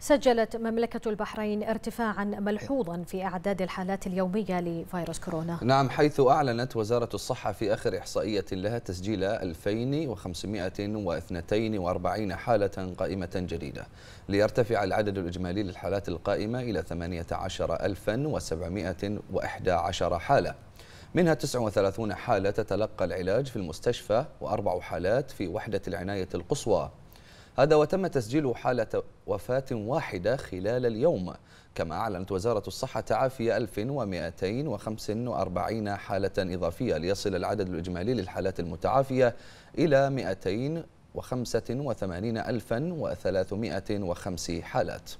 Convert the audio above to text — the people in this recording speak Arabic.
سجلت مملكة البحرين ارتفاعا ملحوظا في أعداد الحالات اليومية لفيروس كورونا نعم حيث أعلنت وزارة الصحة في آخر إحصائية لها تسجيل 2542 حالة قائمة جديدة ليرتفع العدد الإجمالي للحالات القائمة إلى 18711 حالة منها 39 حالة تتلقى العلاج في المستشفى وأربع حالات في وحدة العناية القصوى هذا وتم تسجيل حالة وفاة واحدة خلال اليوم كما أعلنت وزارة الصحة تعافي 1245 حالة إضافية ليصل العدد الإجمالي للحالات المتعافية إلى 285,305 حالات